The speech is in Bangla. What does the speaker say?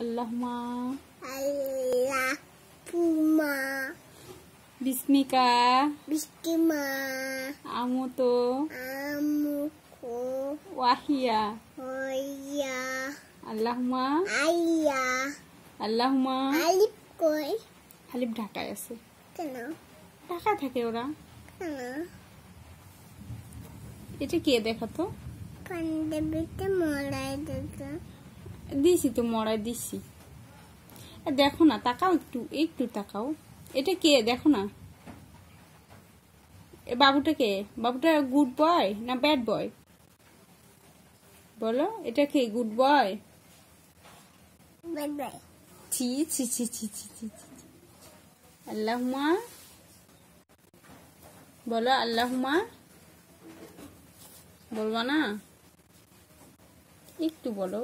আল্লাহমা পুমা বিস্মিকা আল্লাহমা আইয়া আল্লাহমা ঢাকায় আছে কেন থাকে ওরা এটা কে দেখাতো কান্দে বিতে মরাই দিত দিছি তো মরাই দিছি দেখো না তাকাও একটু একটু তাকাও এটা কে দেখো না এ বাবুটা কে বাবুটা গুড বয় না ব্যাড বয় বলো এটা কে গুড বয় বলো আল্লাহ বলবা না একটু বলো